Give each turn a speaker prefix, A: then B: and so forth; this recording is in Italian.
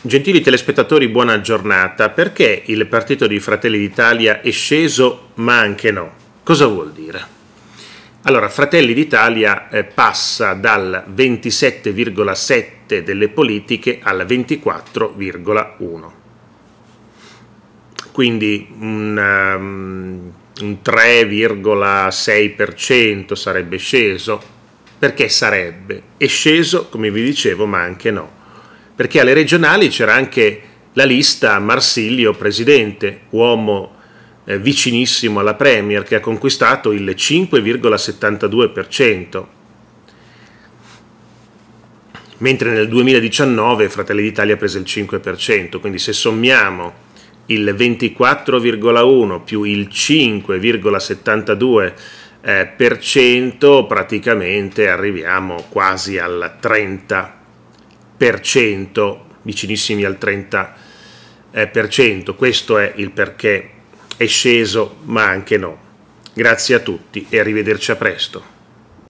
A: Gentili telespettatori, buona giornata. Perché il partito di Fratelli d'Italia è sceso ma anche no? Cosa vuol dire? Allora, Fratelli d'Italia eh, passa dal 27,7 delle politiche al 24,1. Quindi un, um, un 3,6% sarebbe sceso. Perché sarebbe? È sceso, come vi dicevo, ma anche no perché alle regionali c'era anche la lista Marsilio presidente, uomo eh, vicinissimo alla Premier che ha conquistato il 5,72%, mentre nel 2019 Fratelli d'Italia ha preso il 5%, quindi se sommiamo il 24,1 più il 5,72 eh, praticamente arriviamo quasi al 30% vicinissimi al 30%. Questo è il perché è sceso, ma anche no. Grazie a tutti e arrivederci a presto.